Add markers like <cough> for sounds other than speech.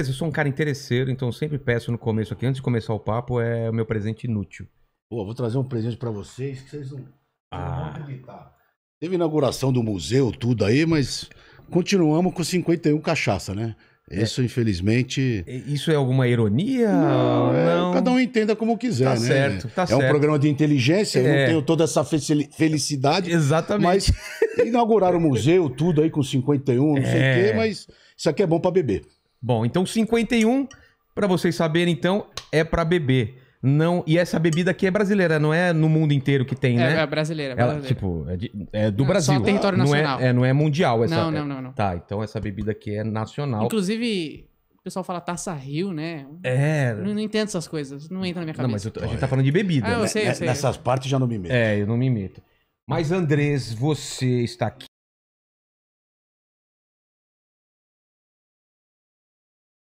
Eu sou um cara interesseiro, então sempre peço no começo aqui, antes de começar o papo, é o meu presente inútil. Pô, vou trazer um presente para vocês que vocês não, ah. não vão ah. acreditar. Teve inauguração do museu, tudo aí, mas continuamos com 51 cachaça, né? É. Isso, infelizmente. Isso é alguma ironia? Não, é, não. Cada um entenda como quiser, tá né? Certo, tá é certo. um programa de inteligência, é. eu não é. tenho toda essa felicidade. Exatamente. Mas <laughs> inauguraram o museu, tudo aí com 51, não sei o quê, é. mas isso aqui é bom para beber. Bom, então 51, para vocês saberem, então, é para beber. Não, e essa bebida aqui é brasileira, não é no mundo inteiro que tem, é, né? É brasileira, é brasileira. Ela, tipo, é, de, é do não, Brasil. Só território nacional. Não é, é, não é mundial essa. Não, não, não, não. Tá, então essa bebida aqui é nacional. Inclusive, o pessoal fala Taça Rio, né? É. Não, não entendo essas coisas, não entra na minha cabeça. Não, mas eu, a gente tá falando de bebida. Ah, eu né? sei, eu sei. Nessas partes já não me meto. É, eu não me meto. Mas Andrés, você está aqui